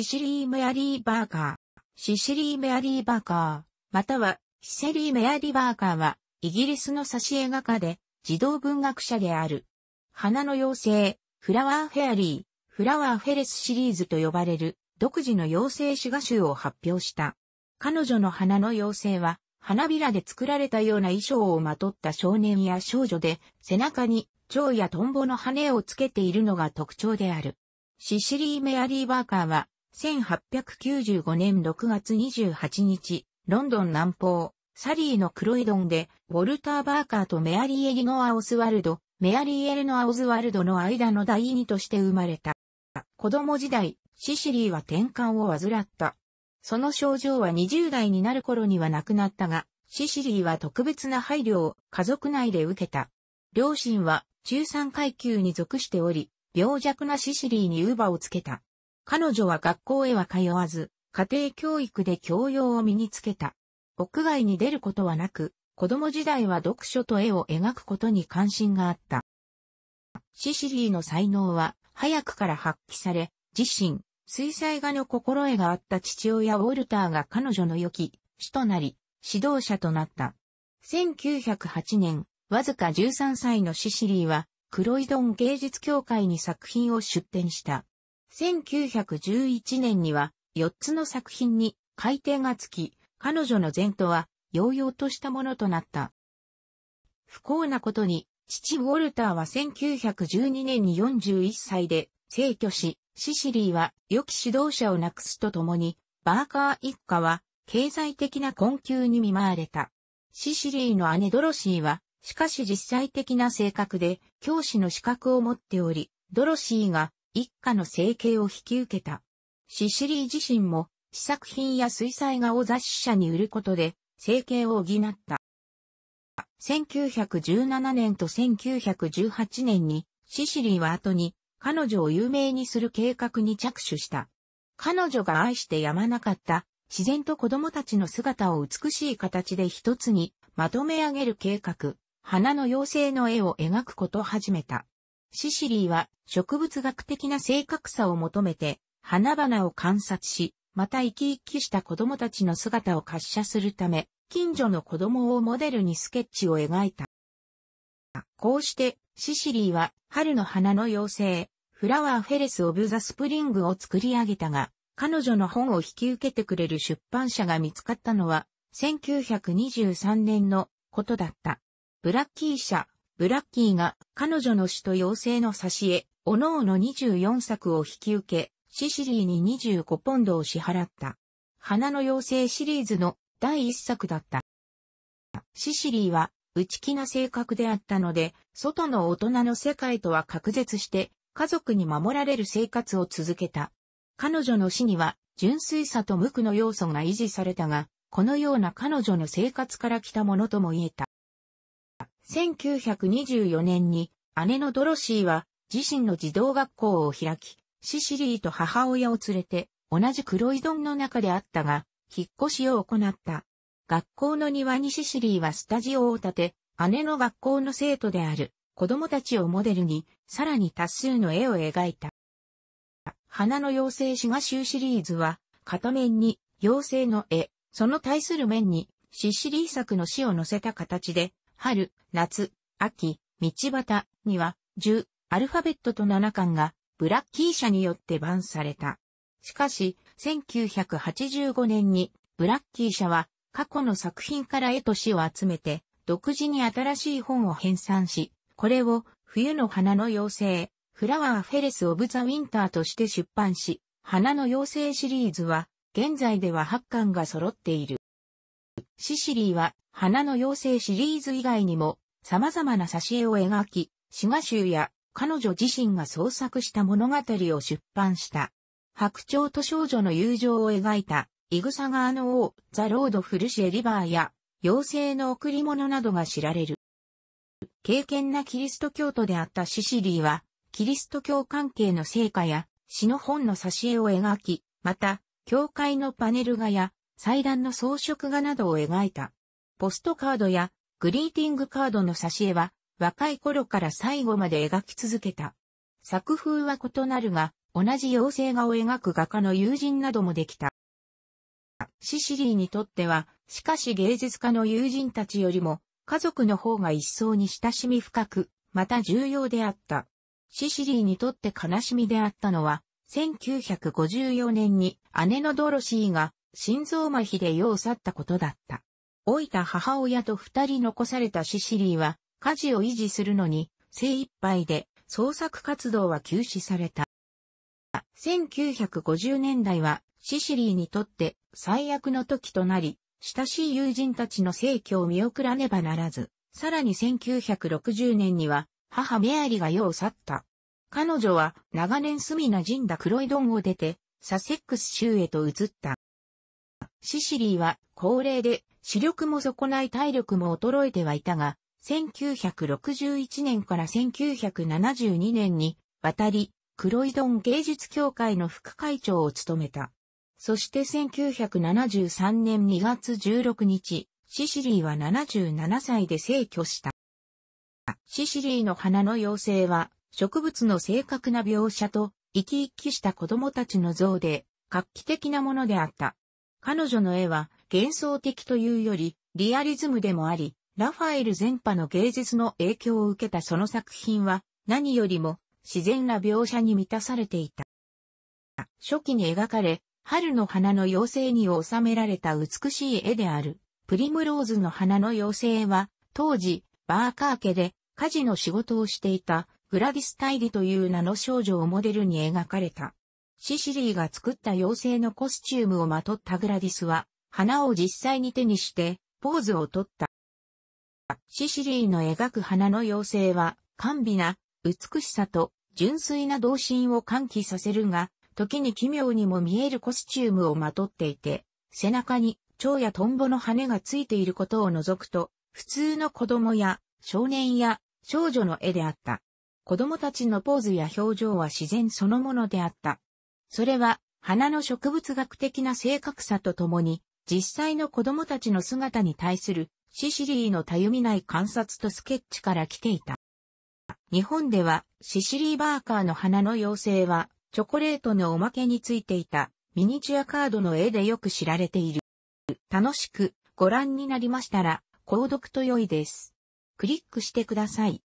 シシリー・メアリー・バーカー、シシリー・メアリー・バーカー、またはシセリー・メアリー・バーカーは、イギリスの挿絵画家で、児童文学者である。花の妖精、フラワー・フェアリー、フラワー・フェレスシリーズと呼ばれる、独自の妖精詩画集を発表した。彼女の花の妖精は、花びらで作られたような衣装をまとった少年や少女で、背中に蝶やトンボの羽をつけているのが特徴である。シシリー・メアリー・バーカーは、1895年6月28日、ロンドン南方、サリーのクロイドンで、ウォルター・バーカーとメアリー・エリノア・オズワルド、メアリー・エルノア・オズワルドの間の第二として生まれた。子供時代、シシリーは転換を患った。その症状は20代になる頃には亡くなったが、シシリーは特別な配慮を家族内で受けた。両親は中産階級に属しており、病弱なシシリーにバーをつけた。彼女は学校へは通わず、家庭教育で教養を身につけた。屋外に出ることはなく、子供時代は読書と絵を描くことに関心があった。シシリーの才能は早くから発揮され、自身、水彩画の心得があった父親ウォルターが彼女の良き、主となり、指導者となった。1908年、わずか13歳のシシリーは、クロイドン芸術協会に作品を出展した。1911年には4つの作品に改定がつき、彼女の前途は、揚々としたものとなった。不幸なことに、父ウォルターは1912年に41歳で、逝去し、シシリーは良き指導者を亡くすとともに、バーカー一家は経済的な困窮に見舞われた。シシリーの姉ドロシーは、しかし実際的な性格で教師の資格を持っており、ドロシーが一家の生計を引き受けた。シシリー自身も、試作品や水彩画を雑誌社に売ることで、生計を補った。1917年と1918年に、シシリーは後に、彼女を有名にする計画に着手した。彼女が愛してやまなかった、自然と子供たちの姿を美しい形で一つにまとめ上げる計画、花の妖精の絵を描くことを始めた。シシリーは植物学的な正確さを求めて花々を観察し、また生き生きした子供たちの姿を滑車するため、近所の子供をモデルにスケッチを描いた。こうして、シシリーは春の花の妖精、フラワーフェレス・オブ・ザ・スプリングを作り上げたが、彼女の本を引き受けてくれる出版社が見つかったのは、1923年のことだった。ブラッキー社、ブラッキーが彼女の死と妖精の差し絵、おのおの24作を引き受け、シシリーに25ポンドを支払った。花の妖精シリーズの第1作だった。シシリーは内気な性格であったので、外の大人の世界とは隔絶して、家族に守られる生活を続けた。彼女の死には、純粋さと無垢の要素が維持されたが、このような彼女の生活から来たものとも言えた。1924年に姉のドロシーは自身の児童学校を開き、シシリーと母親を連れて同じ黒い丼の中であったが、引っ越しを行った。学校の庭にシシリーはスタジオを建て、姉の学校の生徒である子供たちをモデルに、さらに多数の絵を描いた。花の妖精詩ュ集シリーズは、片面に妖精の絵、その対する面にシシリー作の詩を載せた形で、春、夏、秋、道端には10アルファベットと7巻がブラッキー社によってバンされた。しかし、1985年にブラッキー社は過去の作品から絵と詩を集めて独自に新しい本を編纂し、これを冬の花の妖精、フラワーフェレス・オブ・ザ・ウィンターとして出版し、花の妖精シリーズは現在では8巻が揃っている。シシリーは、花の妖精シリーズ以外にも、様々な挿絵を描き、詩画集や彼女自身が創作した物語を出版した。白鳥と少女の友情を描いた、イグサガーの王、ザ・ロード・フルシェ・リバーや、妖精の贈り物などが知られる。敬虔なキリスト教徒であったシシリーは、キリスト教関係の成果や、詩の本の挿絵を描き、また、教会のパネル画や、祭壇の装飾画などを描いた。ポストカードやグリーティングカードの挿絵は若い頃から最後まで描き続けた。作風は異なるが、同じ妖精画を描く画家の友人などもできた。シシリーにとっては、しかし芸術家の友人たちよりも、家族の方が一層に親しみ深く、また重要であった。シシリーにとって悲しみであったのは、1954年に姉のドロシーが心臓麻痺で世を去ったことだった。老いた母親と二人残されたシシリーは、家事を維持するのに、精一杯で、創作活動は休止された。1950年代は、シシリーにとって最悪の時となり、親しい友人たちの逝去を見送らねばならず、さらに1960年には、母メアリが世を去った。彼女は長年スミナんだクロイドンを出て、サセックス州へと移った。シシリーは高齢で視力も損ない体力も衰えてはいたが、1961年から1972年に渡り、黒井ン芸術協会の副会長を務めた。そして1973年2月16日、シシリーは77歳で逝去した。シシリーの花の妖精は、植物の正確な描写と、生き生きした子供たちの像で、画期的なものであった。彼女の絵は幻想的というよりリアリズムでもあり、ラファエル全般の芸術の影響を受けたその作品は何よりも自然な描写に満たされていた。初期に描かれ、春の花の妖精に収められた美しい絵である、プリムローズの花の妖精は、当時、バーカー家で家事の仕事をしていたグラディス・タイリという名の少女をモデルに描かれた。シシリーが作った妖精のコスチュームをまとったグラディスは、花を実際に手にして、ポーズをとった。シシリーの描く花の妖精は、甘美な、美しさと、純粋な童心を喚起させるが、時に奇妙にも見えるコスチュームをまとっていて、背中に蝶やトンボの羽がついていることを除くと、普通の子供や少年や少女の絵であった。子供たちのポーズや表情は自然そのものであった。それは、花の植物学的な正確さとともに、実際の子供たちの姿に対するシシリーのたゆみない観察とスケッチから来ていた。日本ではシシリーバーカーの花の妖精はチョコレートのおまけについていたミニチュアカードの絵でよく知られている。楽しくご覧になりましたら購読と良いです。クリックしてください。